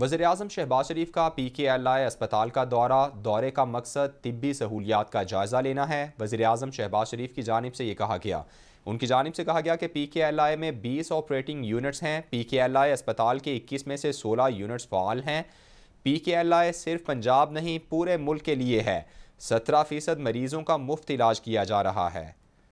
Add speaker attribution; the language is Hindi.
Speaker 1: वजे अजम शहबाज शरीफ का पी के एल आई अस्पताल का दौरा दौरे का मकसद तबी सहूलियात का जायज़ा लेना है वज़र अजम शहबाज शरीफ की जानब से ये कहा गया उनकी जानब से कहा गया कि पी के एल आई में बीस ऑपरेटिंग यूनिट्स हैं पी के एल आई अस्पताल के इक्कीस में से सोलह यूनिट्स फ़ाल हैं पी के एल आई सिर्फ पंजाब नहीं पूरे मुल्क के लिए है सत्रह फ़ीसद मरीज़ों का मुफ्त इलाज किया जा रहा है